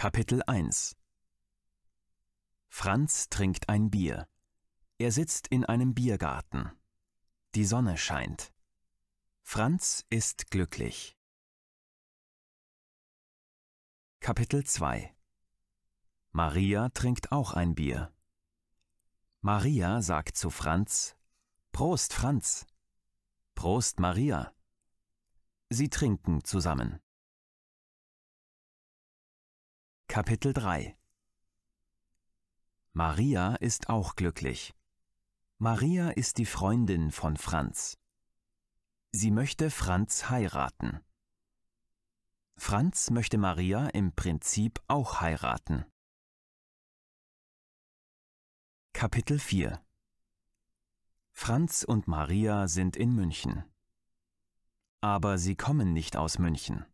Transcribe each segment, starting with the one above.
Kapitel 1 Franz trinkt ein Bier. Er sitzt in einem Biergarten. Die Sonne scheint. Franz ist glücklich. Kapitel 2 Maria trinkt auch ein Bier. Maria sagt zu Franz Prost, Franz. Prost, Maria. Sie trinken zusammen. Kapitel 3 Maria ist auch glücklich. Maria ist die Freundin von Franz. Sie möchte Franz heiraten. Franz möchte Maria im Prinzip auch heiraten. Kapitel 4 Franz und Maria sind in München. Aber sie kommen nicht aus München.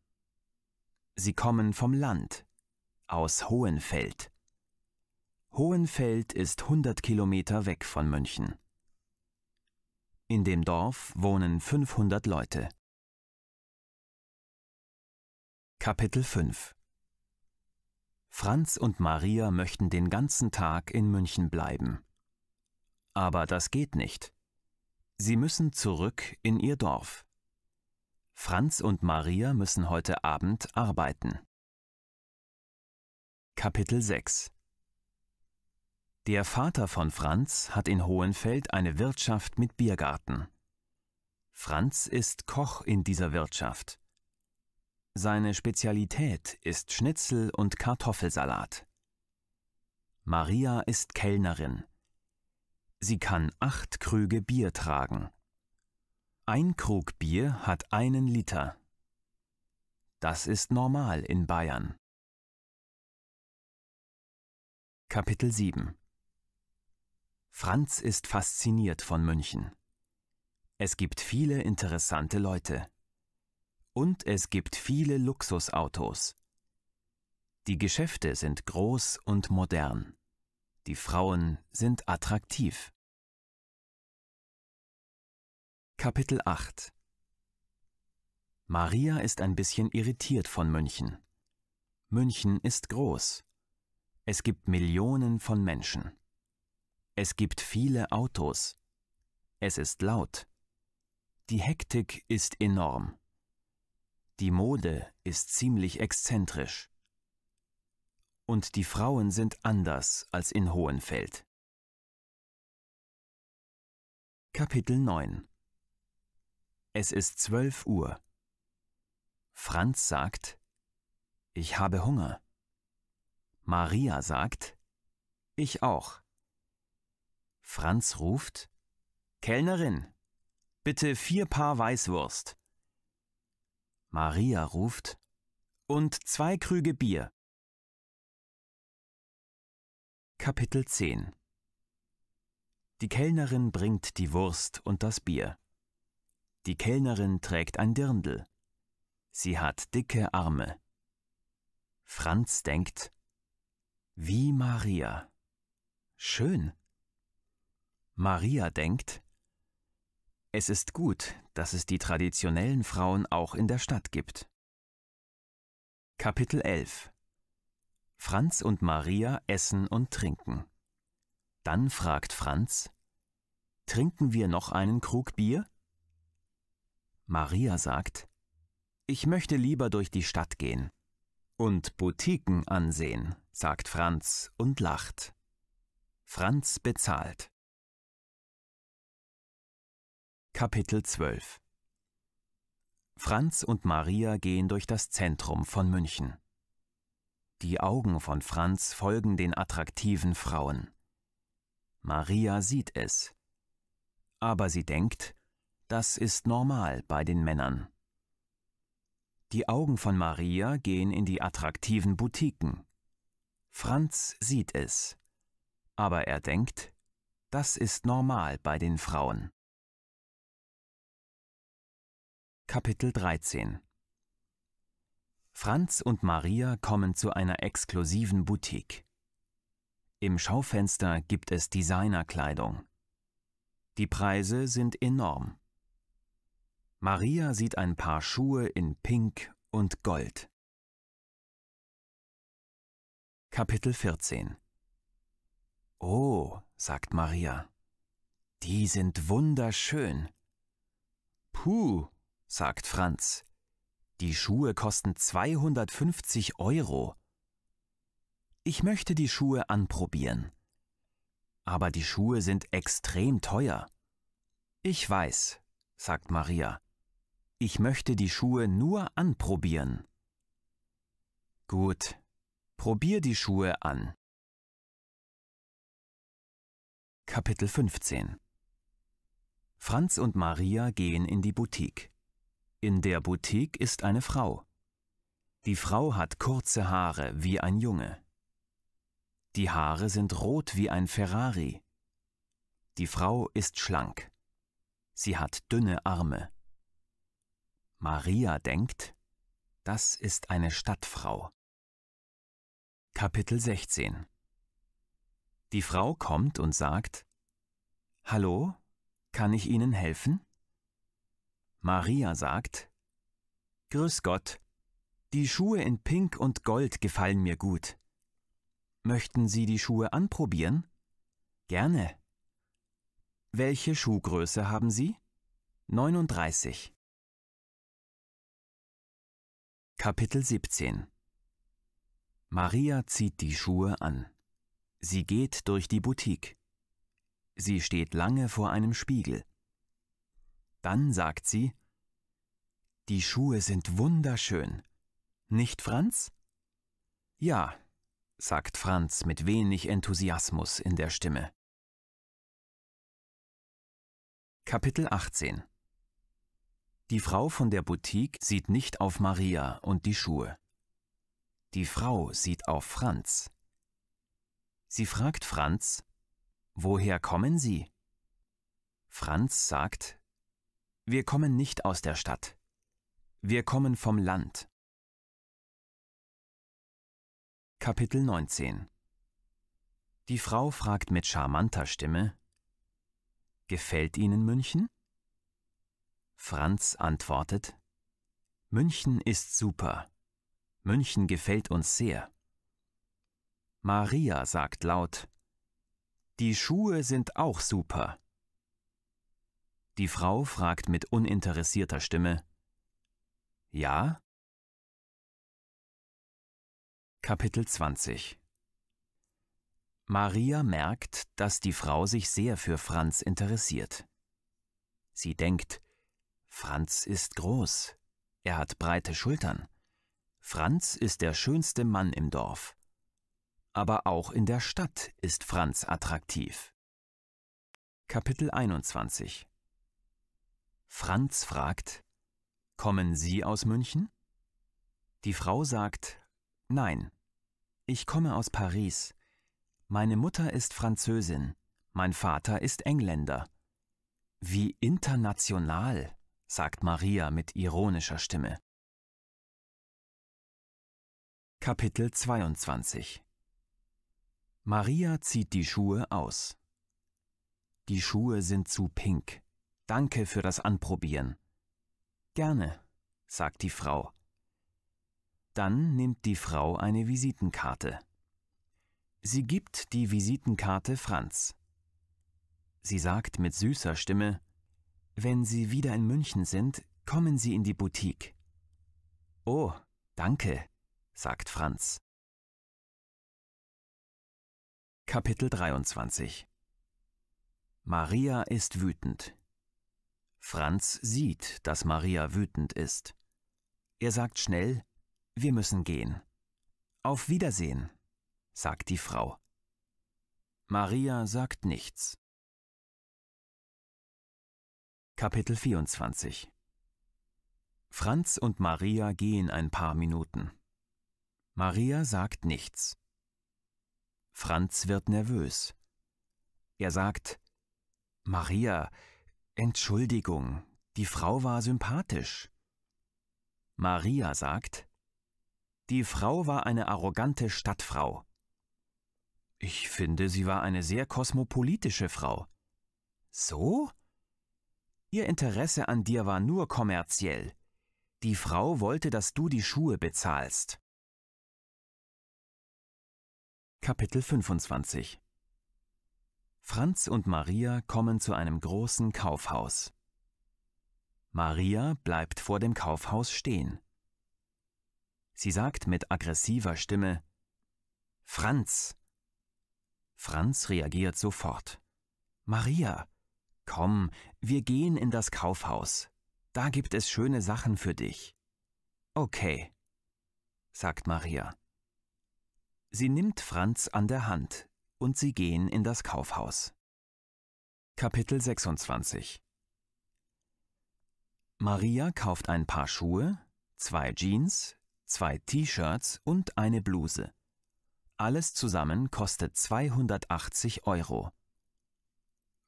Sie kommen vom Land, aus Hohenfeld. Hohenfeld ist 100 Kilometer weg von München. In dem Dorf wohnen 500 Leute. Kapitel 5 Franz und Maria möchten den ganzen Tag in München bleiben. Aber das geht nicht. Sie müssen zurück in ihr Dorf. Franz und Maria müssen heute Abend arbeiten. Kapitel 6 Der Vater von Franz hat in Hohenfeld eine Wirtschaft mit Biergarten. Franz ist Koch in dieser Wirtschaft. Seine Spezialität ist Schnitzel und Kartoffelsalat. Maria ist Kellnerin. Sie kann acht Krüge Bier tragen. Ein Krug Bier hat einen Liter. Das ist normal in Bayern. Kapitel 7 Franz ist fasziniert von München. Es gibt viele interessante Leute. Und es gibt viele Luxusautos. Die Geschäfte sind groß und modern. Die Frauen sind attraktiv. Kapitel 8 Maria ist ein bisschen irritiert von München. München ist groß. Es gibt Millionen von Menschen. Es gibt viele Autos. Es ist laut. Die Hektik ist enorm. Die Mode ist ziemlich exzentrisch. Und die Frauen sind anders als in Hohenfeld. Kapitel 9 Es ist 12 Uhr. Franz sagt, ich habe Hunger. Maria sagt, ich auch. Franz ruft, Kellnerin, bitte vier Paar Weißwurst. Maria ruft, und zwei Krüge Bier. Kapitel 10 Die Kellnerin bringt die Wurst und das Bier. Die Kellnerin trägt ein Dirndl. Sie hat dicke Arme. Franz denkt, wie Maria. Schön. Maria denkt, es ist gut, dass es die traditionellen Frauen auch in der Stadt gibt. Kapitel 11 Franz und Maria essen und trinken. Dann fragt Franz, Trinken wir noch einen Krug Bier? Maria sagt, Ich möchte lieber durch die Stadt gehen und Boutiquen ansehen sagt Franz und lacht. Franz bezahlt. Kapitel 12 Franz und Maria gehen durch das Zentrum von München. Die Augen von Franz folgen den attraktiven Frauen. Maria sieht es. Aber sie denkt, das ist normal bei den Männern. Die Augen von Maria gehen in die attraktiven Boutiquen. Franz sieht es. Aber er denkt, das ist normal bei den Frauen. Kapitel 13 Franz und Maria kommen zu einer exklusiven Boutique. Im Schaufenster gibt es Designerkleidung. Die Preise sind enorm. Maria sieht ein paar Schuhe in Pink und Gold. Kapitel 14 Oh, sagt Maria, die sind wunderschön. Puh, sagt Franz, die Schuhe kosten 250 Euro. Ich möchte die Schuhe anprobieren. Aber die Schuhe sind extrem teuer. Ich weiß, sagt Maria. Ich möchte die Schuhe nur anprobieren. Gut, Probier die Schuhe an. Kapitel 15 Franz und Maria gehen in die Boutique. In der Boutique ist eine Frau. Die Frau hat kurze Haare wie ein Junge. Die Haare sind rot wie ein Ferrari. Die Frau ist schlank. Sie hat dünne Arme. Maria denkt, das ist eine Stadtfrau. Kapitel 16 Die Frau kommt und sagt Hallo, kann ich Ihnen helfen? Maria sagt Grüß Gott, die Schuhe in Pink und Gold gefallen mir gut. Möchten Sie die Schuhe anprobieren? Gerne. Welche Schuhgröße haben Sie? 39. Kapitel 17 Maria zieht die Schuhe an. Sie geht durch die Boutique. Sie steht lange vor einem Spiegel. Dann sagt sie, die Schuhe sind wunderschön. Nicht Franz? Ja, sagt Franz mit wenig Enthusiasmus in der Stimme. Kapitel 18 Die Frau von der Boutique sieht nicht auf Maria und die Schuhe. Die Frau sieht auf Franz. Sie fragt Franz, Woher kommen Sie? Franz sagt, Wir kommen nicht aus der Stadt. Wir kommen vom Land. Kapitel 19 Die Frau fragt mit charmanter Stimme, Gefällt Ihnen München? Franz antwortet, München ist super. München gefällt uns sehr. Maria sagt laut, die Schuhe sind auch super. Die Frau fragt mit uninteressierter Stimme, ja? Kapitel 20 Maria merkt, dass die Frau sich sehr für Franz interessiert. Sie denkt, Franz ist groß, er hat breite Schultern, Franz ist der schönste Mann im Dorf. Aber auch in der Stadt ist Franz attraktiv. Kapitel 21 Franz fragt, Kommen Sie aus München? Die Frau sagt, Nein, ich komme aus Paris. Meine Mutter ist Französin, mein Vater ist Engländer. Wie international, sagt Maria mit ironischer Stimme. Kapitel 22 Maria zieht die Schuhe aus. Die Schuhe sind zu pink. Danke für das Anprobieren. Gerne, sagt die Frau. Dann nimmt die Frau eine Visitenkarte. Sie gibt die Visitenkarte Franz. Sie sagt mit süßer Stimme, Wenn Sie wieder in München sind, kommen Sie in die Boutique. Oh, danke, sagt Franz. Kapitel 23 Maria ist wütend. Franz sieht, dass Maria wütend ist. Er sagt schnell, wir müssen gehen. Auf Wiedersehen, sagt die Frau. Maria sagt nichts. Kapitel 24 Franz und Maria gehen ein paar Minuten. Maria sagt nichts. Franz wird nervös. Er sagt Maria, Entschuldigung, die Frau war sympathisch. Maria sagt Die Frau war eine arrogante Stadtfrau. Ich finde, sie war eine sehr kosmopolitische Frau. So? Ihr Interesse an dir war nur kommerziell. Die Frau wollte, dass du die Schuhe bezahlst. Kapitel 25 Franz und Maria kommen zu einem großen Kaufhaus. Maria bleibt vor dem Kaufhaus stehen. Sie sagt mit aggressiver Stimme Franz. Franz reagiert sofort. Maria, komm, wir gehen in das Kaufhaus. Da gibt es schöne Sachen für dich. Okay, sagt Maria. Sie nimmt Franz an der Hand und sie gehen in das Kaufhaus. Kapitel 26 Maria kauft ein paar Schuhe, zwei Jeans, zwei T-Shirts und eine Bluse. Alles zusammen kostet 280 Euro.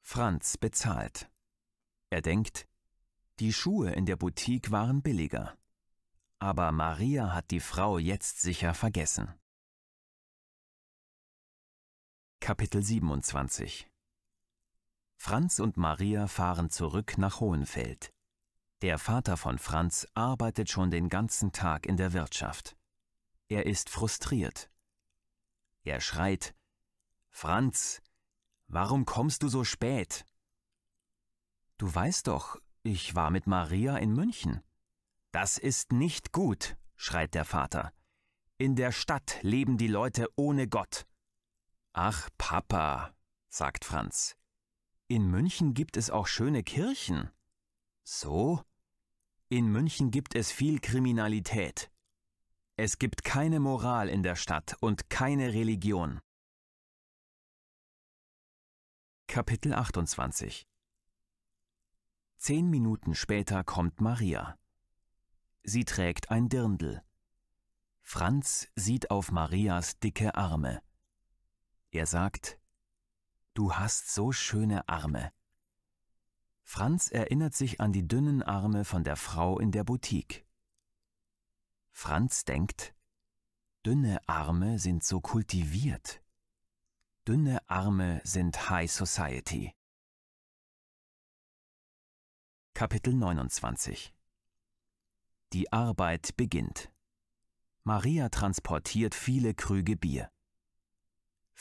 Franz bezahlt. Er denkt, die Schuhe in der Boutique waren billiger. Aber Maria hat die Frau jetzt sicher vergessen. Kapitel 27 Franz und Maria fahren zurück nach Hohenfeld. Der Vater von Franz arbeitet schon den ganzen Tag in der Wirtschaft. Er ist frustriert. Er schreit Franz, warum kommst du so spät? Du weißt doch, ich war mit Maria in München. Das ist nicht gut, schreit der Vater. In der Stadt leben die Leute ohne Gott. Ach Papa, sagt Franz. In München gibt es auch schöne Kirchen. So? In München gibt es viel Kriminalität. Es gibt keine Moral in der Stadt und keine Religion. Kapitel 28 Zehn Minuten später kommt Maria. Sie trägt ein Dirndl. Franz sieht auf Marias dicke Arme. Er sagt, Du hast so schöne Arme. Franz erinnert sich an die dünnen Arme von der Frau in der Boutique. Franz denkt, dünne Arme sind so kultiviert. Dünne Arme sind High Society. Kapitel 29 Die Arbeit beginnt. Maria transportiert viele Krüge Bier.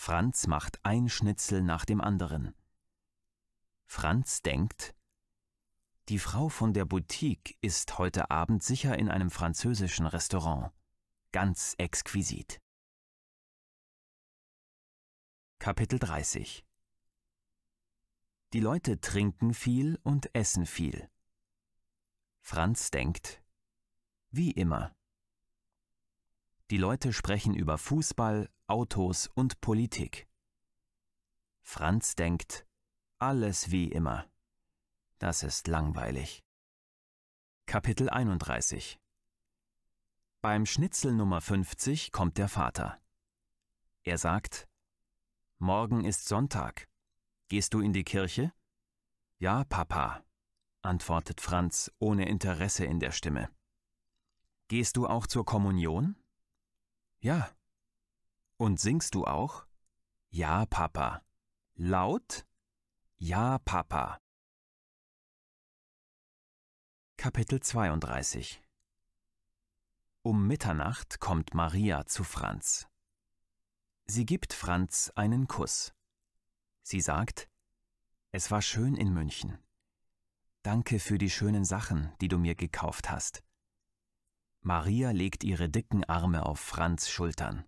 Franz macht ein Schnitzel nach dem anderen. Franz denkt, die Frau von der Boutique ist heute Abend sicher in einem französischen Restaurant. Ganz exquisit. Kapitel 30 Die Leute trinken viel und essen viel. Franz denkt, wie immer, die Leute sprechen über Fußball, Autos und Politik. Franz denkt, alles wie immer. Das ist langweilig. Kapitel 31 Beim Schnitzel Nummer 50 kommt der Vater. Er sagt, Morgen ist Sonntag. Gehst du in die Kirche? Ja, Papa, antwortet Franz ohne Interesse in der Stimme. Gehst du auch zur Kommunion? Ja. Und singst du auch? Ja, Papa. Laut? Ja, Papa. Kapitel 32 Um Mitternacht kommt Maria zu Franz. Sie gibt Franz einen Kuss. Sie sagt, es war schön in München. Danke für die schönen Sachen, die du mir gekauft hast. Maria legt ihre dicken Arme auf Franz Schultern.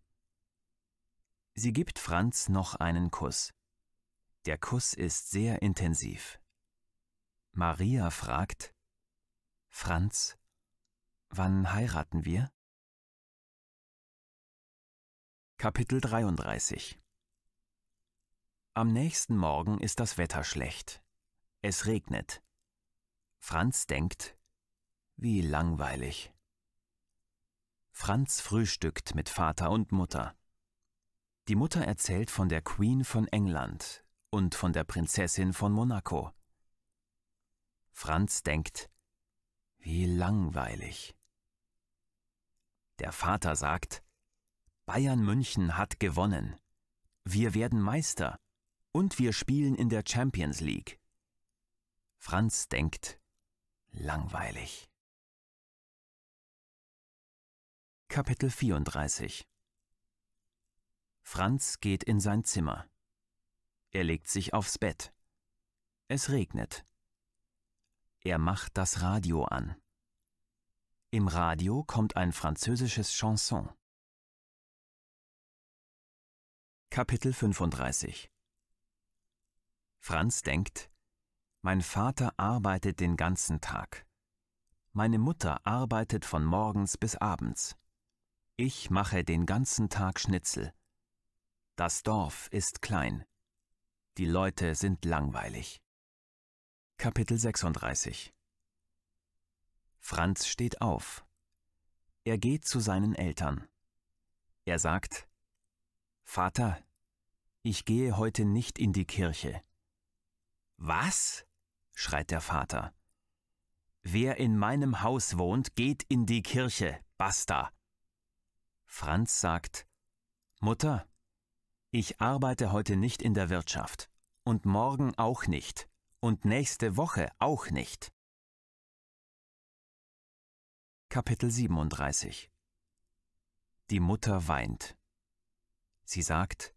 Sie gibt Franz noch einen Kuss. Der Kuss ist sehr intensiv. Maria fragt Franz, wann heiraten wir? Kapitel 33 Am nächsten Morgen ist das Wetter schlecht. Es regnet. Franz denkt, wie langweilig. Franz frühstückt mit Vater und Mutter. Die Mutter erzählt von der Queen von England und von der Prinzessin von Monaco. Franz denkt, wie langweilig. Der Vater sagt, Bayern München hat gewonnen. Wir werden Meister und wir spielen in der Champions League. Franz denkt, langweilig. Kapitel 34 Franz geht in sein Zimmer. Er legt sich aufs Bett. Es regnet. Er macht das Radio an. Im Radio kommt ein französisches Chanson. Kapitel 35 Franz denkt, mein Vater arbeitet den ganzen Tag. Meine Mutter arbeitet von morgens bis abends. Ich mache den ganzen Tag Schnitzel. Das Dorf ist klein. Die Leute sind langweilig. Kapitel 36 Franz steht auf. Er geht zu seinen Eltern. Er sagt, Vater, ich gehe heute nicht in die Kirche. Was? schreit der Vater. Wer in meinem Haus wohnt, geht in die Kirche, basta. Franz sagt Mutter, ich arbeite heute nicht in der Wirtschaft und morgen auch nicht und nächste Woche auch nicht. Kapitel 37 Die Mutter weint. Sie sagt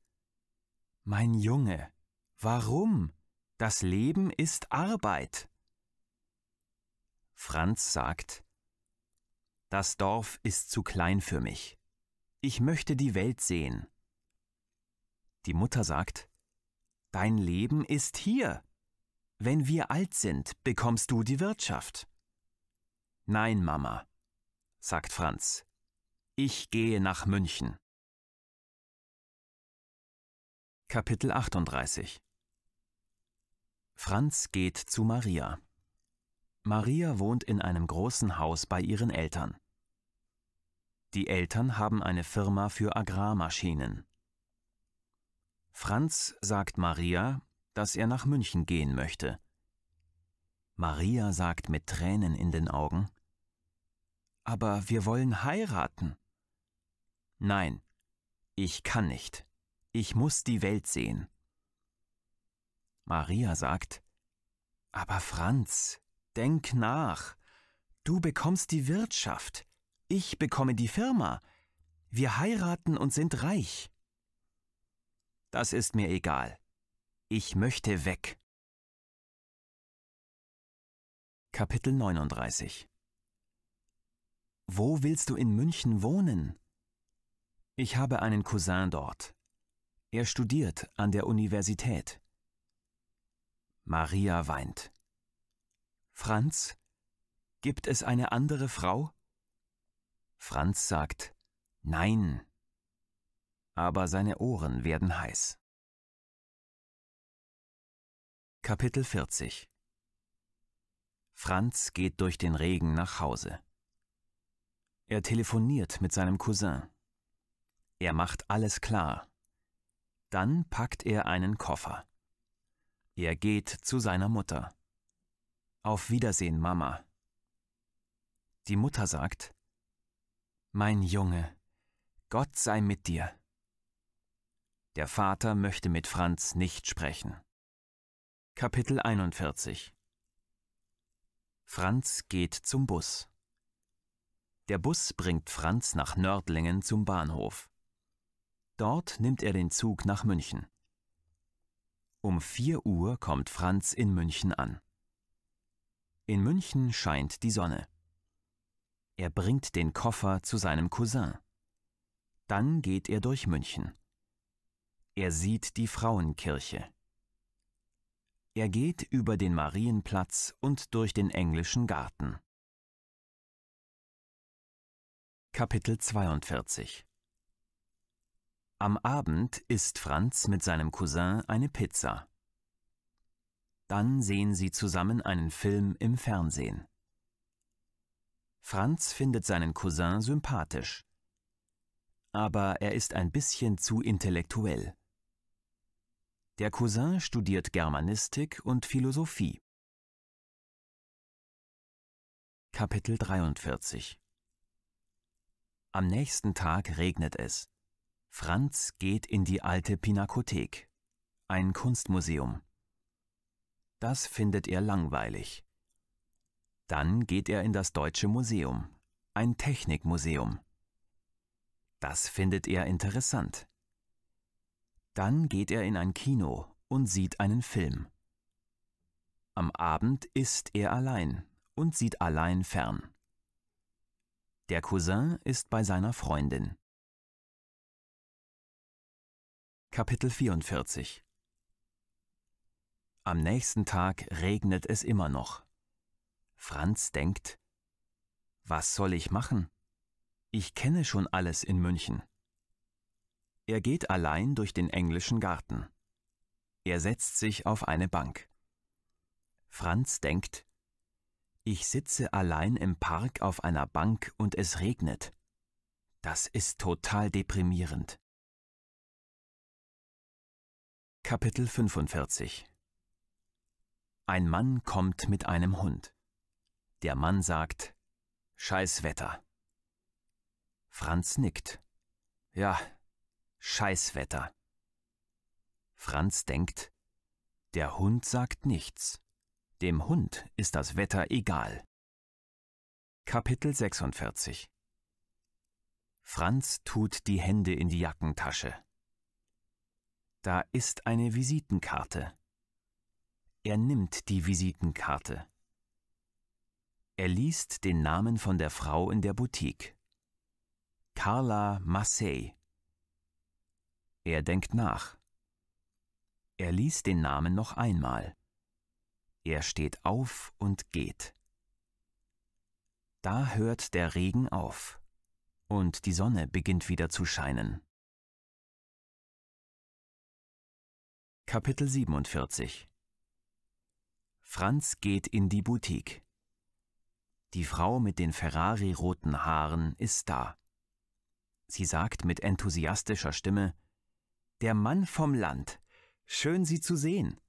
Mein Junge, warum? Das Leben ist Arbeit. Franz sagt Das Dorf ist zu klein für mich. Ich möchte die Welt sehen. Die Mutter sagt, Dein Leben ist hier. Wenn wir alt sind, bekommst du die Wirtschaft. Nein, Mama, sagt Franz. Ich gehe nach München. Kapitel 38 Franz geht zu Maria. Maria wohnt in einem großen Haus bei ihren Eltern. Die Eltern haben eine Firma für Agrarmaschinen. Franz sagt Maria, dass er nach München gehen möchte. Maria sagt mit Tränen in den Augen Aber wir wollen heiraten. Nein, ich kann nicht. Ich muss die Welt sehen. Maria sagt Aber Franz, denk nach. Du bekommst die Wirtschaft. Ich bekomme die Firma. Wir heiraten und sind reich. Das ist mir egal. Ich möchte weg. Kapitel 39 Wo willst du in München wohnen? Ich habe einen Cousin dort. Er studiert an der Universität. Maria weint. Franz, gibt es eine andere Frau? Franz sagt Nein. Aber seine Ohren werden heiß. Kapitel 40 Franz geht durch den Regen nach Hause. Er telefoniert mit seinem Cousin. Er macht alles klar. Dann packt er einen Koffer. Er geht zu seiner Mutter. Auf Wiedersehen, Mama. Die Mutter sagt, mein Junge, Gott sei mit dir. Der Vater möchte mit Franz nicht sprechen. Kapitel 41 Franz geht zum Bus. Der Bus bringt Franz nach Nördlingen zum Bahnhof. Dort nimmt er den Zug nach München. Um 4 Uhr kommt Franz in München an. In München scheint die Sonne. Er bringt den Koffer zu seinem Cousin. Dann geht er durch München. Er sieht die Frauenkirche. Er geht über den Marienplatz und durch den englischen Garten. Kapitel 42 Am Abend isst Franz mit seinem Cousin eine Pizza. Dann sehen sie zusammen einen Film im Fernsehen. Franz findet seinen Cousin sympathisch. Aber er ist ein bisschen zu intellektuell. Der Cousin studiert Germanistik und Philosophie. Kapitel 43 Am nächsten Tag regnet es. Franz geht in die alte Pinakothek, ein Kunstmuseum. Das findet er langweilig. Dann geht er in das Deutsche Museum, ein Technikmuseum. Das findet er interessant. Dann geht er in ein Kino und sieht einen Film. Am Abend ist er allein und sieht allein fern. Der Cousin ist bei seiner Freundin. Kapitel 44 Am nächsten Tag regnet es immer noch. Franz denkt, was soll ich machen? Ich kenne schon alles in München. Er geht allein durch den englischen Garten. Er setzt sich auf eine Bank. Franz denkt, ich sitze allein im Park auf einer Bank und es regnet. Das ist total deprimierend. Kapitel 45 Ein Mann kommt mit einem Hund. Der Mann sagt, Scheiß Wetter. Franz nickt. Ja, Scheiß Wetter. Franz denkt, der Hund sagt nichts. Dem Hund ist das Wetter egal. Kapitel 46 Franz tut die Hände in die Jackentasche. Da ist eine Visitenkarte. Er nimmt die Visitenkarte. Er liest den Namen von der Frau in der Boutique. Carla Marseille. Er denkt nach. Er liest den Namen noch einmal. Er steht auf und geht. Da hört der Regen auf und die Sonne beginnt wieder zu scheinen. Kapitel 47 Franz geht in die Boutique. Die Frau mit den Ferrari-roten Haaren ist da. Sie sagt mit enthusiastischer Stimme Der Mann vom Land. Schön Sie zu sehen.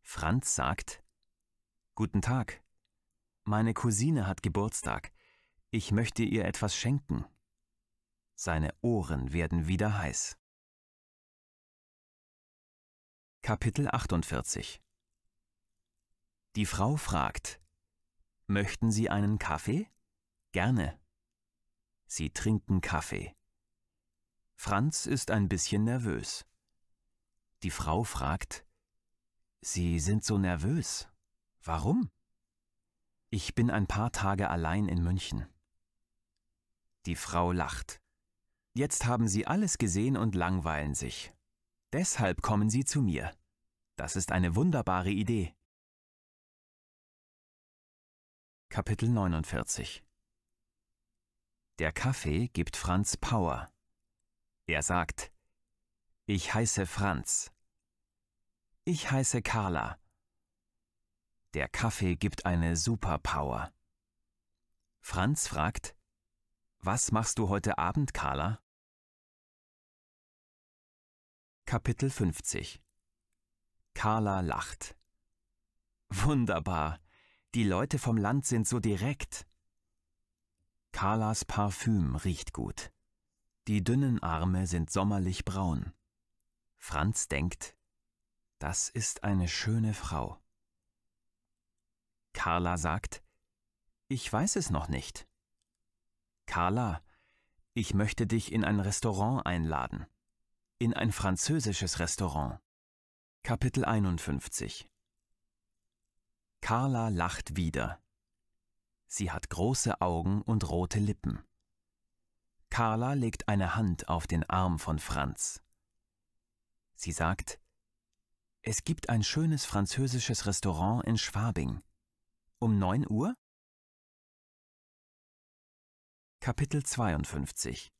Franz sagt Guten Tag. Meine Cousine hat Geburtstag. Ich möchte ihr etwas schenken. Seine Ohren werden wieder heiß. Kapitel 48 Die Frau fragt Möchten Sie einen Kaffee? Gerne. Sie trinken Kaffee. Franz ist ein bisschen nervös. Die Frau fragt, Sie sind so nervös. Warum? Ich bin ein paar Tage allein in München. Die Frau lacht. Jetzt haben Sie alles gesehen und langweilen sich. Deshalb kommen Sie zu mir. Das ist eine wunderbare Idee. Kapitel 49 Der Kaffee gibt Franz Power. Er sagt, ich heiße Franz. Ich heiße Carla. Der Kaffee gibt eine Superpower. Franz fragt, was machst du heute Abend, Carla? Kapitel 50 Carla lacht. Wunderbar. Die Leute vom Land sind so direkt. Carlas Parfüm riecht gut. Die dünnen Arme sind sommerlich braun. Franz denkt, das ist eine schöne Frau. Carla sagt, ich weiß es noch nicht. Carla, ich möchte dich in ein Restaurant einladen. In ein französisches Restaurant. Kapitel 51 Carla lacht wieder. Sie hat große Augen und rote Lippen. Carla legt eine Hand auf den Arm von Franz. Sie sagt, es gibt ein schönes französisches Restaurant in Schwabing. Um 9 Uhr? Kapitel 52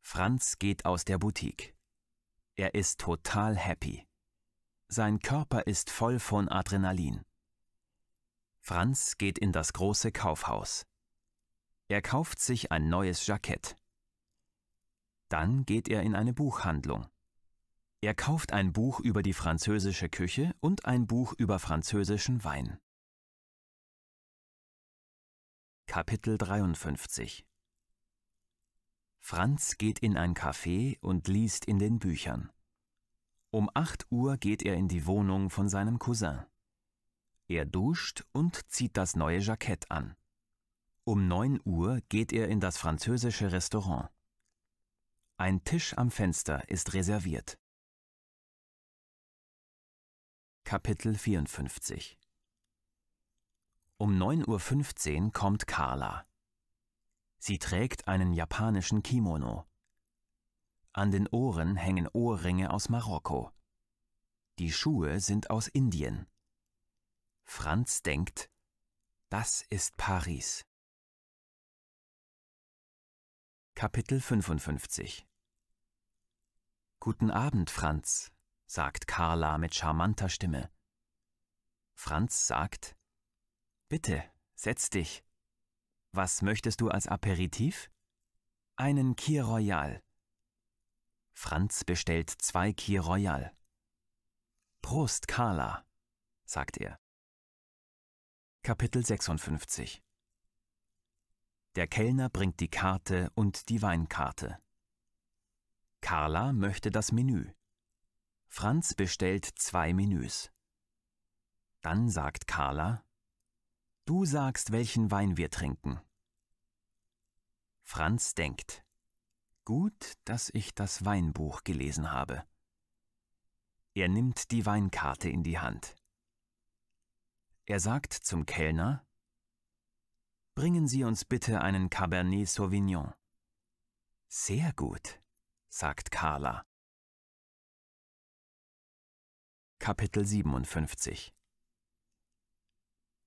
Franz geht aus der Boutique. Er ist total happy. Sein Körper ist voll von Adrenalin. Franz geht in das große Kaufhaus. Er kauft sich ein neues Jackett. Dann geht er in eine Buchhandlung. Er kauft ein Buch über die französische Küche und ein Buch über französischen Wein. Kapitel 53 Franz geht in ein Café und liest in den Büchern. Um 8 Uhr geht er in die Wohnung von seinem Cousin. Er duscht und zieht das neue Jackett an. Um 9 Uhr geht er in das französische Restaurant. Ein Tisch am Fenster ist reserviert. Kapitel 54 Um 9.15 Uhr kommt Carla. Sie trägt einen japanischen Kimono. An den Ohren hängen Ohrringe aus Marokko. Die Schuhe sind aus Indien. Franz denkt, das ist Paris. Kapitel 55 Guten Abend, Franz, sagt Carla mit charmanter Stimme. Franz sagt, Bitte, setz dich. Was möchtest du als Aperitif? Einen Kir Royal. Franz bestellt zwei Kir Royal. Prost, Carla, sagt er. Kapitel 56 Der Kellner bringt die Karte und die Weinkarte. Carla möchte das Menü. Franz bestellt zwei Menüs. Dann sagt Carla, Du sagst, welchen Wein wir trinken. Franz denkt. Gut, dass ich das Weinbuch gelesen habe. Er nimmt die Weinkarte in die Hand. Er sagt zum Kellner Bringen Sie uns bitte einen Cabernet Sauvignon. Sehr gut, sagt Carla. Kapitel 57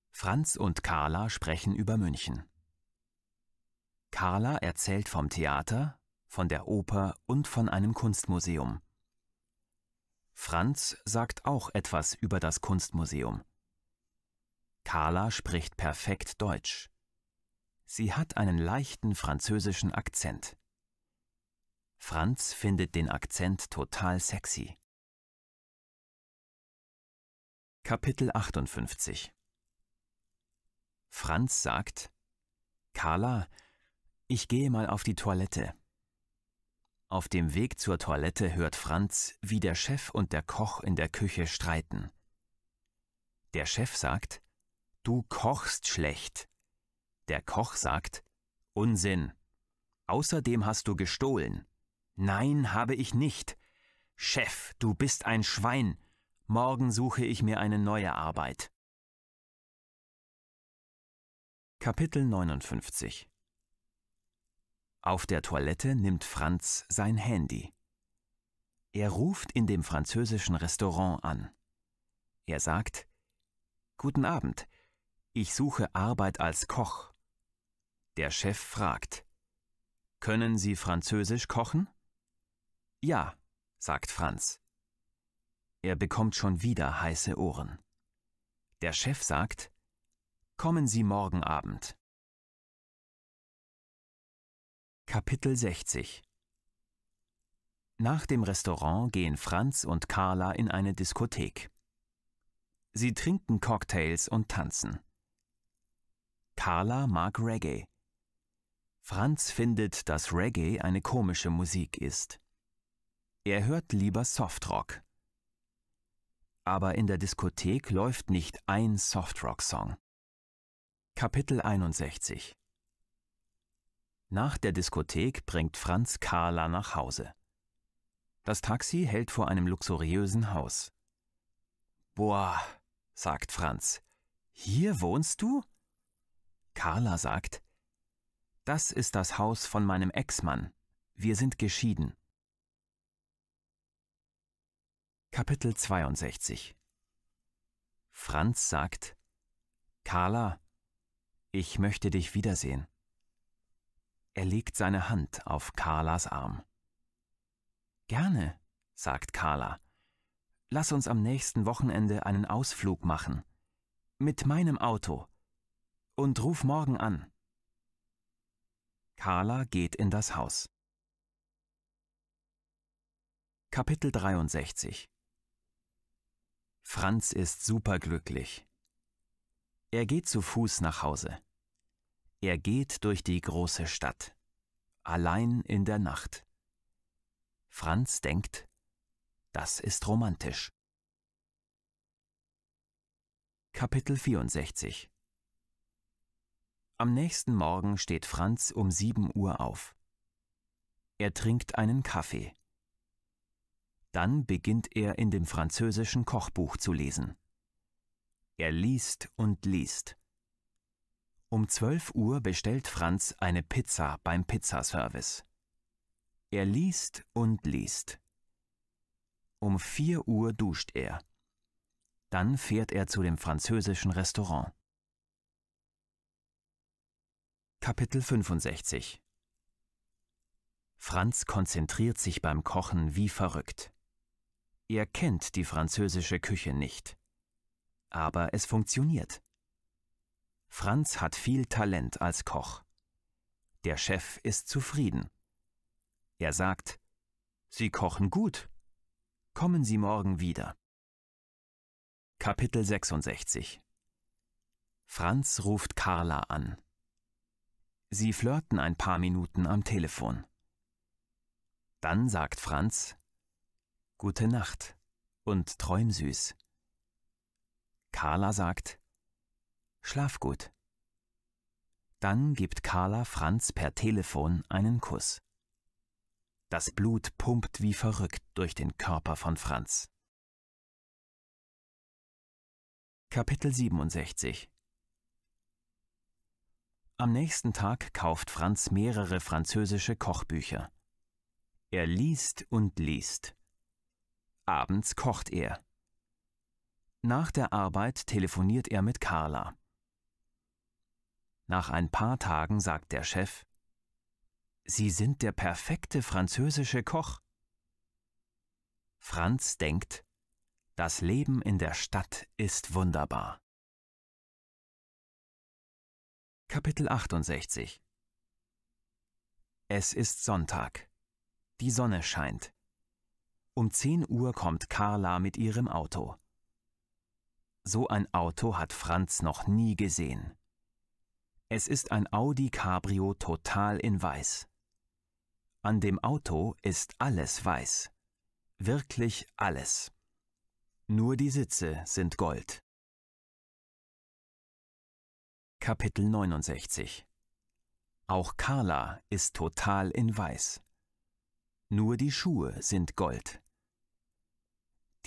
Franz und Carla sprechen über München. Carla erzählt vom Theater, von der Oper und von einem Kunstmuseum. Franz sagt auch etwas über das Kunstmuseum. Carla spricht perfekt Deutsch. Sie hat einen leichten französischen Akzent. Franz findet den Akzent total sexy. Kapitel 58 Franz sagt, Carla, ich gehe mal auf die Toilette. Auf dem Weg zur Toilette hört Franz, wie der Chef und der Koch in der Küche streiten. Der Chef sagt, Du kochst schlecht. Der Koch sagt, Unsinn. Außerdem hast du gestohlen. Nein, habe ich nicht. Chef, du bist ein Schwein. Morgen suche ich mir eine neue Arbeit. Kapitel 59 auf der Toilette nimmt Franz sein Handy. Er ruft in dem französischen Restaurant an. Er sagt Guten Abend, ich suche Arbeit als Koch. Der Chef fragt Können Sie Französisch kochen? Ja, sagt Franz. Er bekommt schon wieder heiße Ohren. Der Chef sagt Kommen Sie morgen Abend. Kapitel 60 Nach dem Restaurant gehen Franz und Carla in eine Diskothek. Sie trinken Cocktails und tanzen. Carla mag Reggae. Franz findet, dass Reggae eine komische Musik ist. Er hört lieber Softrock. Aber in der Diskothek läuft nicht ein Softrock-Song. Kapitel 61 nach der Diskothek bringt Franz Carla nach Hause. Das Taxi hält vor einem luxuriösen Haus. Boah, sagt Franz, hier wohnst du? Carla sagt, das ist das Haus von meinem Ex-Mann. Wir sind geschieden. Kapitel 62 Franz sagt, Carla, ich möchte dich wiedersehen. Er legt seine Hand auf Carlas Arm. Gerne, sagt Carla. Lass uns am nächsten Wochenende einen Ausflug machen. Mit meinem Auto. Und ruf morgen an. Carla geht in das Haus. Kapitel 63 Franz ist superglücklich. Er geht zu Fuß nach Hause. Er geht durch die große Stadt, allein in der Nacht. Franz denkt, das ist romantisch. Kapitel 64 Am nächsten Morgen steht Franz um 7 Uhr auf. Er trinkt einen Kaffee. Dann beginnt er in dem französischen Kochbuch zu lesen. Er liest und liest. Um 12 Uhr bestellt Franz eine Pizza beim Pizzaservice. Er liest und liest. Um 4 Uhr duscht er. Dann fährt er zu dem französischen Restaurant. Kapitel 65 Franz konzentriert sich beim Kochen wie verrückt. Er kennt die französische Küche nicht. Aber es funktioniert. Franz hat viel Talent als Koch. Der Chef ist zufrieden. Er sagt, Sie kochen gut. Kommen Sie morgen wieder. Kapitel 66 Franz ruft Carla an. Sie flirten ein paar Minuten am Telefon. Dann sagt Franz Gute Nacht und träum süß. Carla sagt Schlaf gut. Dann gibt Carla Franz per Telefon einen Kuss. Das Blut pumpt wie verrückt durch den Körper von Franz. Kapitel 67 Am nächsten Tag kauft Franz mehrere französische Kochbücher. Er liest und liest. Abends kocht er. Nach der Arbeit telefoniert er mit Carla. Nach ein paar Tagen sagt der Chef, Sie sind der perfekte französische Koch. Franz denkt, das Leben in der Stadt ist wunderbar. Kapitel 68 Es ist Sonntag. Die Sonne scheint. Um 10 Uhr kommt Carla mit ihrem Auto. So ein Auto hat Franz noch nie gesehen. Es ist ein Audi Cabrio total in weiß. An dem Auto ist alles weiß. Wirklich alles. Nur die Sitze sind Gold. Kapitel 69 Auch Carla ist total in weiß. Nur die Schuhe sind Gold.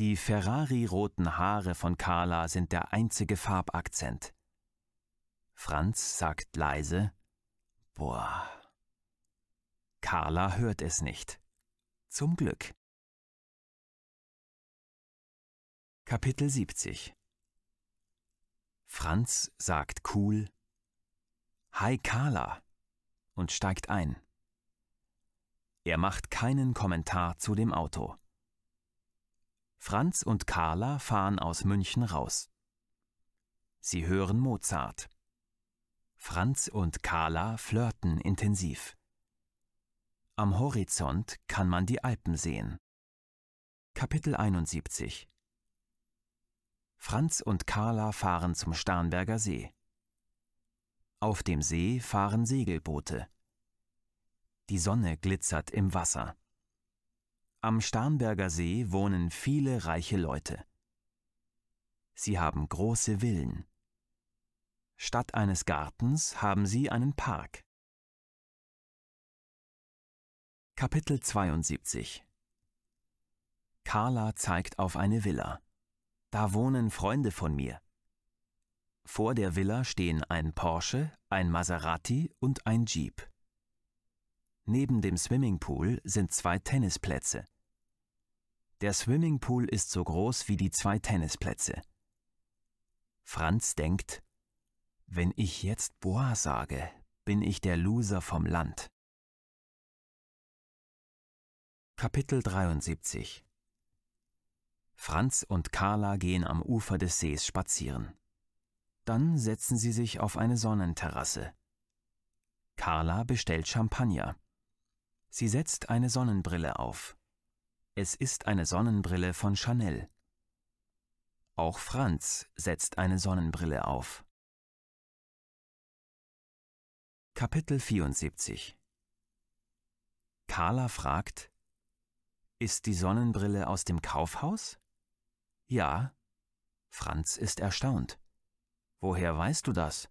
Die Ferrari-roten Haare von Carla sind der einzige Farbakzent. Franz sagt leise Boah. Carla hört es nicht. Zum Glück. Kapitel 70 Franz sagt cool Hi Carla und steigt ein. Er macht keinen Kommentar zu dem Auto. Franz und Carla fahren aus München raus. Sie hören Mozart. Franz und Carla flirten intensiv. Am Horizont kann man die Alpen sehen. Kapitel 71 Franz und Carla fahren zum Starnberger See. Auf dem See fahren Segelboote. Die Sonne glitzert im Wasser. Am Starnberger See wohnen viele reiche Leute. Sie haben große Villen. Statt eines Gartens haben sie einen Park. Kapitel 72 Carla zeigt auf eine Villa. Da wohnen Freunde von mir. Vor der Villa stehen ein Porsche, ein Maserati und ein Jeep. Neben dem Swimmingpool sind zwei Tennisplätze. Der Swimmingpool ist so groß wie die zwei Tennisplätze. Franz denkt, wenn ich jetzt Bois sage, bin ich der Loser vom Land. Kapitel 73 Franz und Carla gehen am Ufer des Sees spazieren. Dann setzen sie sich auf eine Sonnenterrasse. Carla bestellt Champagner. Sie setzt eine Sonnenbrille auf. Es ist eine Sonnenbrille von Chanel. Auch Franz setzt eine Sonnenbrille auf. Kapitel 74 Carla fragt, Ist die Sonnenbrille aus dem Kaufhaus? Ja. Franz ist erstaunt. Woher weißt du das?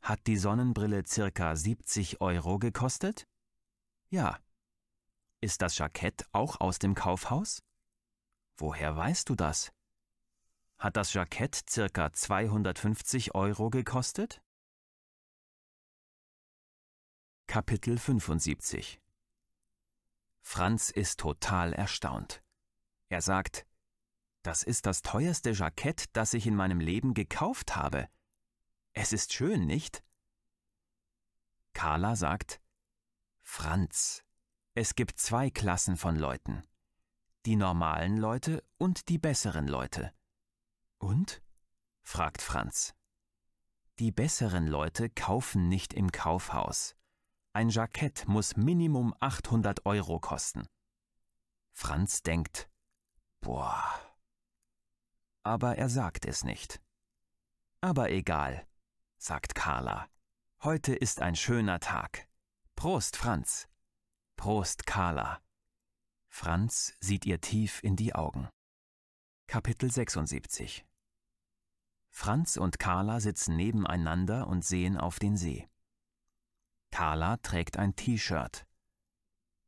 Hat die Sonnenbrille circa 70 Euro gekostet? Ja. Ist das Jackett auch aus dem Kaufhaus? Woher weißt du das? Hat das Jackett circa 250 Euro gekostet? Kapitel 75 Franz ist total erstaunt. Er sagt, das ist das teuerste Jackett, das ich in meinem Leben gekauft habe. Es ist schön, nicht? Carla sagt, Franz, es gibt zwei Klassen von Leuten. Die normalen Leute und die besseren Leute. Und? fragt Franz. Die besseren Leute kaufen nicht im Kaufhaus. Ein Jackett muss Minimum 800 Euro kosten. Franz denkt, boah. Aber er sagt es nicht. Aber egal, sagt Carla. Heute ist ein schöner Tag. Prost, Franz. Prost, Carla. Franz sieht ihr tief in die Augen. Kapitel 76 Franz und Carla sitzen nebeneinander und sehen auf den See. Carla trägt ein T-Shirt.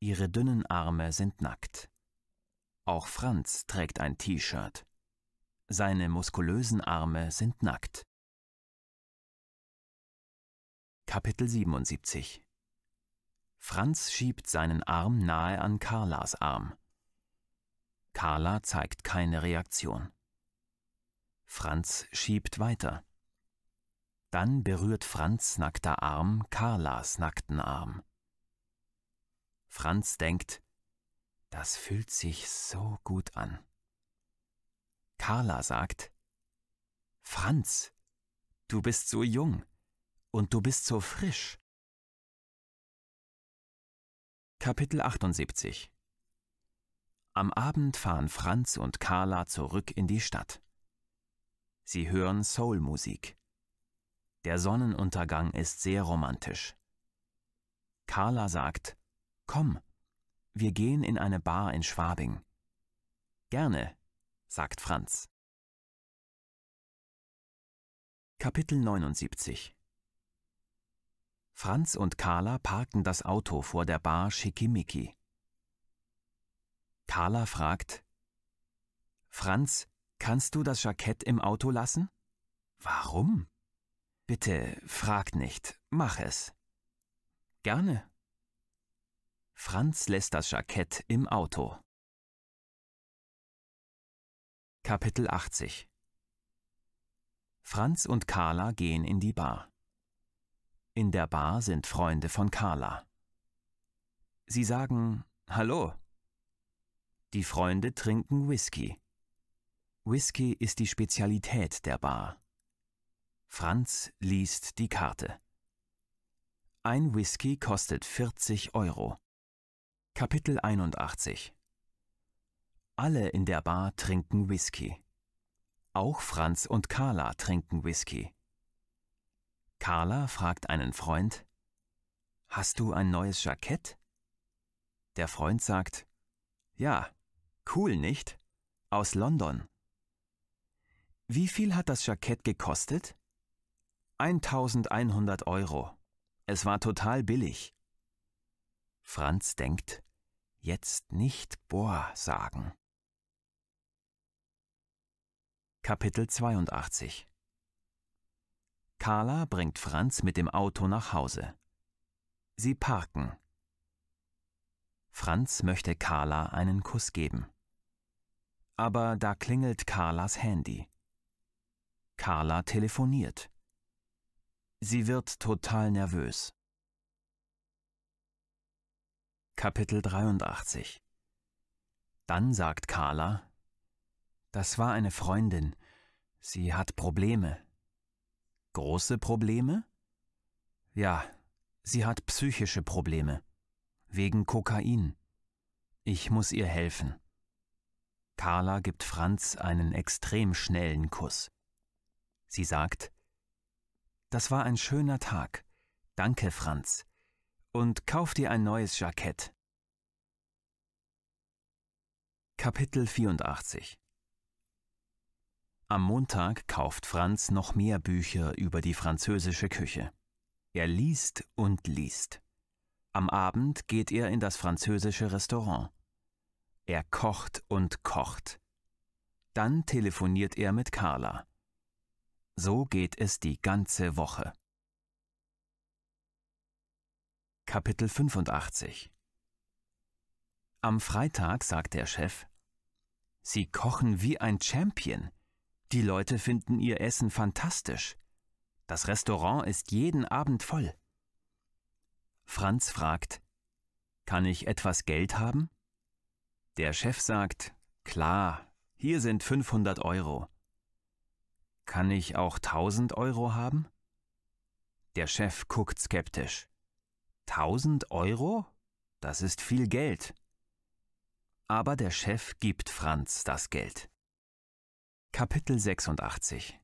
Ihre dünnen Arme sind nackt. Auch Franz trägt ein T-Shirt. Seine muskulösen Arme sind nackt. Kapitel 77 Franz schiebt seinen Arm nahe an Carlas Arm. Carla zeigt keine Reaktion. Franz schiebt weiter. Dann berührt Franz nackter Arm Carlas nackten Arm. Franz denkt, das fühlt sich so gut an. Carla sagt, Franz, du bist so jung und du bist so frisch. Kapitel 78 Am Abend fahren Franz und Carla zurück in die Stadt. Sie hören Soulmusik. Der Sonnenuntergang ist sehr romantisch. Carla sagt, Komm, wir gehen in eine Bar in Schwabing. Gerne, sagt Franz. Kapitel 79 Franz und Carla parken das Auto vor der Bar Schickimicki. Carla fragt, Franz, kannst du das Jackett im Auto lassen? Warum? Bitte fragt nicht, mach es. Gerne. Franz lässt das Jackett im Auto. Kapitel 80 Franz und Carla gehen in die Bar. In der Bar sind Freunde von Carla. Sie sagen Hallo. Die Freunde trinken Whisky. Whisky ist die Spezialität der Bar. Franz liest die Karte. Ein Whisky kostet 40 Euro. Kapitel 81 Alle in der Bar trinken Whisky. Auch Franz und Carla trinken Whisky. Carla fragt einen Freund, Hast du ein neues Jackett? Der Freund sagt, Ja, cool nicht, aus London. Wie viel hat das Jackett gekostet? 1100 Euro. Es war total billig. Franz denkt, jetzt nicht Boah sagen. Kapitel 82 Carla bringt Franz mit dem Auto nach Hause. Sie parken. Franz möchte Carla einen Kuss geben. Aber da klingelt Carlas Handy. Carla telefoniert. Sie wird total nervös. Kapitel 83 Dann sagt Carla, das war eine Freundin, sie hat Probleme. Große Probleme? Ja, sie hat psychische Probleme. Wegen Kokain. Ich muss ihr helfen. Carla gibt Franz einen extrem schnellen Kuss. Sie sagt, das war ein schöner Tag. Danke, Franz. Und kauf dir ein neues Jackett. Kapitel 84 Am Montag kauft Franz noch mehr Bücher über die französische Küche. Er liest und liest. Am Abend geht er in das französische Restaurant. Er kocht und kocht. Dann telefoniert er mit Carla. So geht es die ganze Woche. Kapitel 85 Am Freitag sagt der Chef, Sie kochen wie ein Champion. Die Leute finden Ihr Essen fantastisch. Das Restaurant ist jeden Abend voll. Franz fragt, Kann ich etwas Geld haben? Der Chef sagt, Klar, hier sind 500 Euro. Kann ich auch 1000 Euro haben? Der Chef guckt skeptisch. 1000 Euro? Das ist viel Geld. Aber der Chef gibt Franz das Geld. Kapitel 86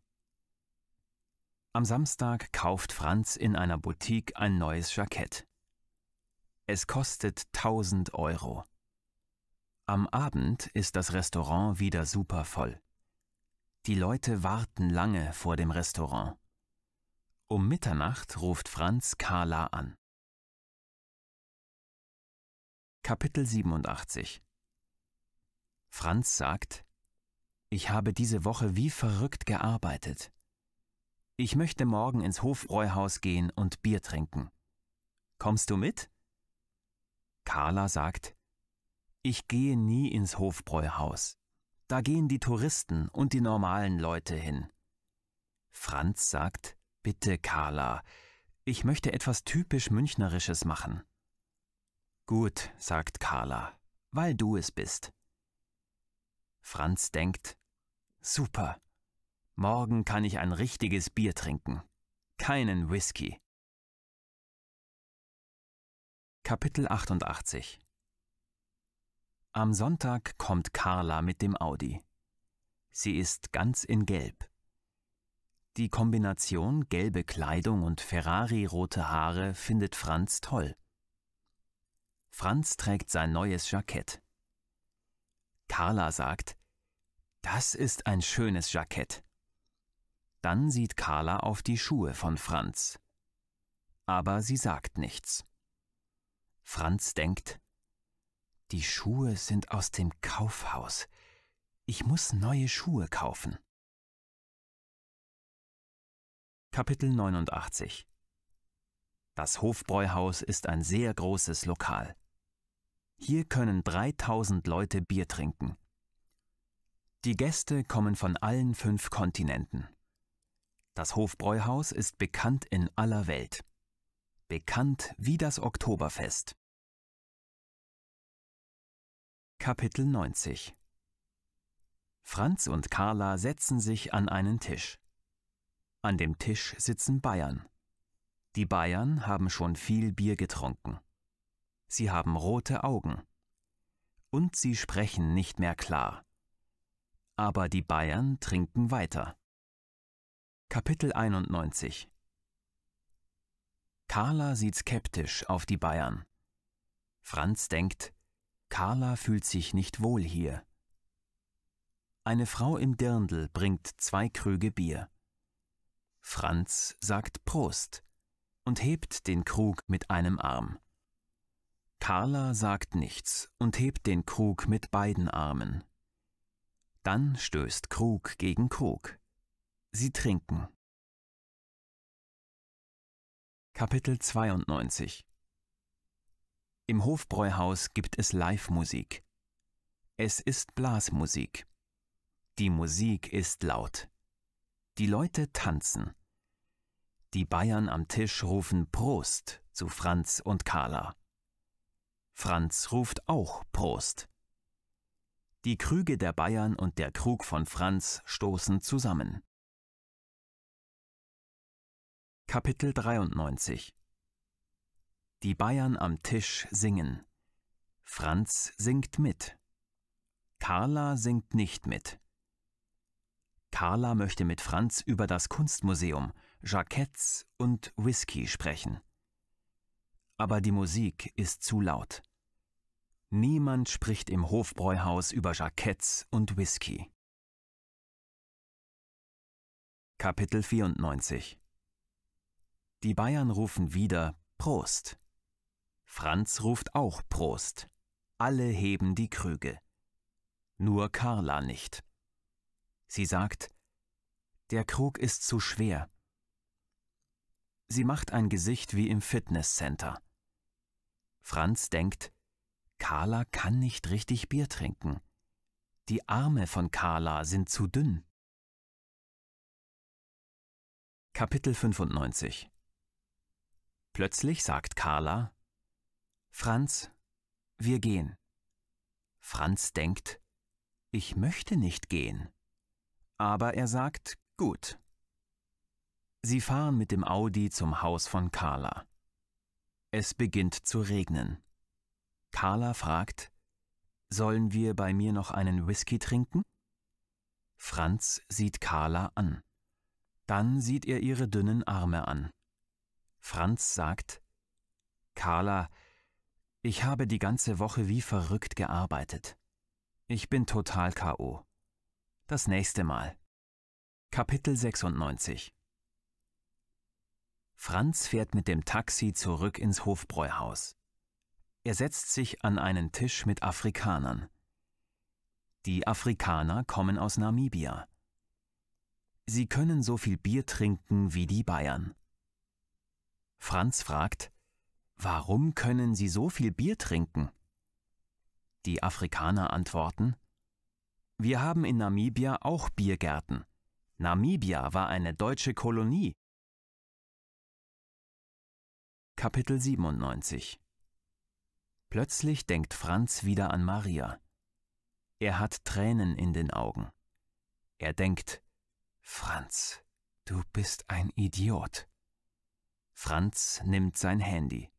Am Samstag kauft Franz in einer Boutique ein neues Jackett. Es kostet 1000 Euro. Am Abend ist das Restaurant wieder super voll. Die Leute warten lange vor dem Restaurant. Um Mitternacht ruft Franz Carla an. Kapitel 87 Franz sagt, ich habe diese Woche wie verrückt gearbeitet. Ich möchte morgen ins Hofbräuhaus gehen und Bier trinken. Kommst du mit? Carla sagt, ich gehe nie ins Hofbräuhaus. Da gehen die Touristen und die normalen Leute hin. Franz sagt, bitte, Carla, ich möchte etwas typisch Münchnerisches machen. Gut, sagt Carla, weil du es bist. Franz denkt, super, morgen kann ich ein richtiges Bier trinken, keinen Whisky. Kapitel 88 am Sonntag kommt Carla mit dem Audi. Sie ist ganz in Gelb. Die Kombination gelbe Kleidung und Ferrari-rote Haare findet Franz toll. Franz trägt sein neues Jackett. Carla sagt, das ist ein schönes Jackett. Dann sieht Carla auf die Schuhe von Franz. Aber sie sagt nichts. Franz denkt, die Schuhe sind aus dem Kaufhaus. Ich muss neue Schuhe kaufen. Kapitel 89 Das Hofbräuhaus ist ein sehr großes Lokal. Hier können 3000 Leute Bier trinken. Die Gäste kommen von allen fünf Kontinenten. Das Hofbräuhaus ist bekannt in aller Welt. Bekannt wie das Oktoberfest. Kapitel 90 Franz und Carla setzen sich an einen Tisch. An dem Tisch sitzen Bayern. Die Bayern haben schon viel Bier getrunken. Sie haben rote Augen. Und sie sprechen nicht mehr klar. Aber die Bayern trinken weiter. Kapitel 91 Carla sieht skeptisch auf die Bayern. Franz denkt, Carla fühlt sich nicht wohl hier. Eine Frau im Dirndl bringt zwei Krüge Bier. Franz sagt Prost und hebt den Krug mit einem Arm. Carla sagt nichts und hebt den Krug mit beiden Armen. Dann stößt Krug gegen Krug. Sie trinken. Kapitel 92 im Hofbräuhaus gibt es Live-Musik. Es ist Blasmusik. Die Musik ist laut. Die Leute tanzen. Die Bayern am Tisch rufen Prost zu Franz und Carla. Franz ruft auch Prost. Die Krüge der Bayern und der Krug von Franz stoßen zusammen. Kapitel 93 die Bayern am Tisch singen. Franz singt mit. Carla singt nicht mit. Carla möchte mit Franz über das Kunstmuseum, Jacketts und Whisky sprechen. Aber die Musik ist zu laut. Niemand spricht im Hofbräuhaus über Jacketts und Whisky. Kapitel 94 Die Bayern rufen wieder Prost. Franz ruft auch Prost. Alle heben die Krüge. Nur Carla nicht. Sie sagt, der Krug ist zu schwer. Sie macht ein Gesicht wie im Fitnesscenter. Franz denkt, Carla kann nicht richtig Bier trinken. Die Arme von Carla sind zu dünn. Kapitel 95 Plötzlich sagt Carla, Franz, wir gehen. Franz denkt, ich möchte nicht gehen. Aber er sagt, gut. Sie fahren mit dem Audi zum Haus von Carla. Es beginnt zu regnen. Carla fragt, sollen wir bei mir noch einen Whisky trinken? Franz sieht Carla an. Dann sieht er ihre dünnen Arme an. Franz sagt, Carla, ich habe die ganze Woche wie verrückt gearbeitet. Ich bin total KO. Das nächste Mal. Kapitel 96 Franz fährt mit dem Taxi zurück ins Hofbräuhaus. Er setzt sich an einen Tisch mit Afrikanern. Die Afrikaner kommen aus Namibia. Sie können so viel Bier trinken wie die Bayern. Franz fragt, Warum können Sie so viel Bier trinken? Die Afrikaner antworten Wir haben in Namibia auch Biergärten. Namibia war eine deutsche Kolonie. Kapitel 97 Plötzlich denkt Franz wieder an Maria. Er hat Tränen in den Augen. Er denkt Franz, du bist ein Idiot. Franz nimmt sein Handy.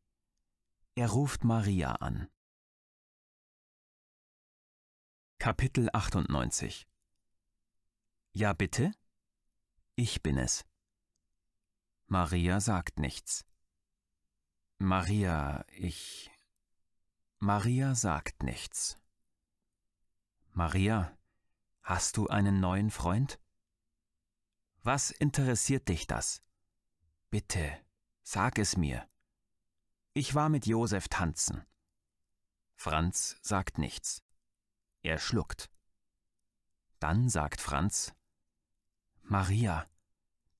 Er ruft Maria an. Kapitel 98 Ja bitte? Ich bin es. Maria sagt nichts. Maria, ich. Maria sagt nichts. Maria, hast du einen neuen Freund? Was interessiert dich das? Bitte, sag es mir. Ich war mit Josef tanzen. Franz sagt nichts. Er schluckt. Dann sagt Franz Maria,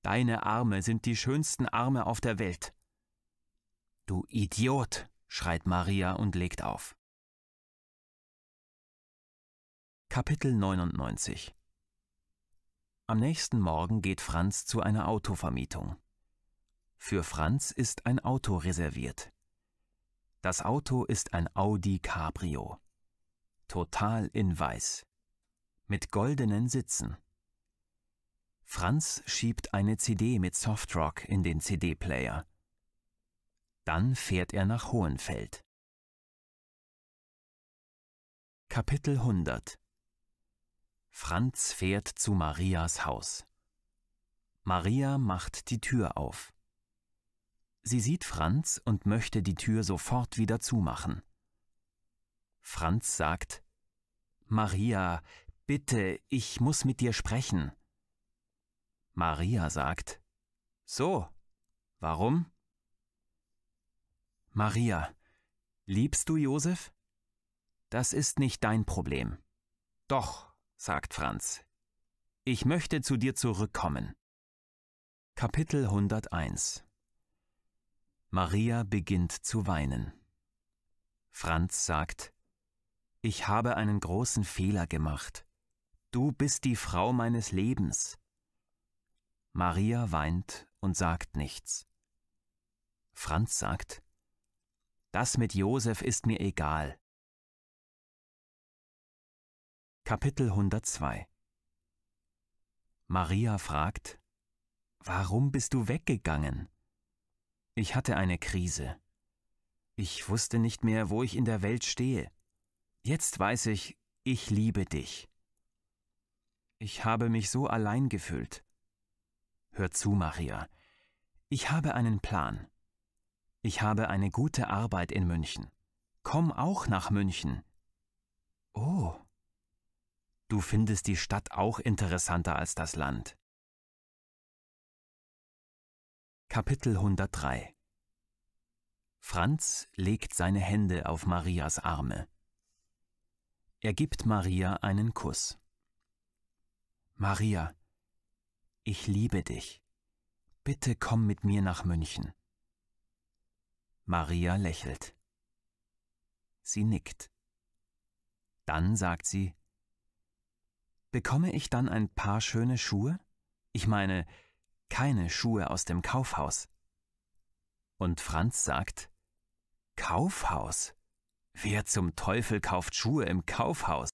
deine Arme sind die schönsten Arme auf der Welt. Du Idiot, schreit Maria und legt auf. Kapitel 99 Am nächsten Morgen geht Franz zu einer Autovermietung. Für Franz ist ein Auto reserviert. Das Auto ist ein Audi Cabrio. Total in Weiß. Mit goldenen Sitzen. Franz schiebt eine CD mit Softrock in den CD-Player. Dann fährt er nach Hohenfeld. Kapitel 100 Franz fährt zu Marias Haus. Maria macht die Tür auf. Sie sieht Franz und möchte die Tür sofort wieder zumachen. Franz sagt Maria, bitte, ich muss mit dir sprechen. Maria sagt So, warum? Maria, liebst du Josef? Das ist nicht dein Problem. Doch, sagt Franz. Ich möchte zu dir zurückkommen. Kapitel 101 Maria beginnt zu weinen. Franz sagt, Ich habe einen großen Fehler gemacht. Du bist die Frau meines Lebens. Maria weint und sagt nichts. Franz sagt, Das mit Josef ist mir egal. Kapitel 102 Maria fragt, Warum bist du weggegangen? Ich hatte eine Krise. Ich wusste nicht mehr, wo ich in der Welt stehe. Jetzt weiß ich, ich liebe dich. Ich habe mich so allein gefühlt. Hör zu, Maria. Ich habe einen Plan. Ich habe eine gute Arbeit in München. Komm auch nach München. Oh. Du findest die Stadt auch interessanter als das Land. Kapitel 103 Franz legt seine Hände auf Marias Arme. Er gibt Maria einen Kuss. Maria, ich liebe dich. Bitte komm mit mir nach München. Maria lächelt. Sie nickt. Dann sagt sie, Bekomme ich dann ein paar schöne Schuhe? Ich meine, keine Schuhe aus dem Kaufhaus. Und Franz sagt, Kaufhaus? Wer zum Teufel kauft Schuhe im Kaufhaus?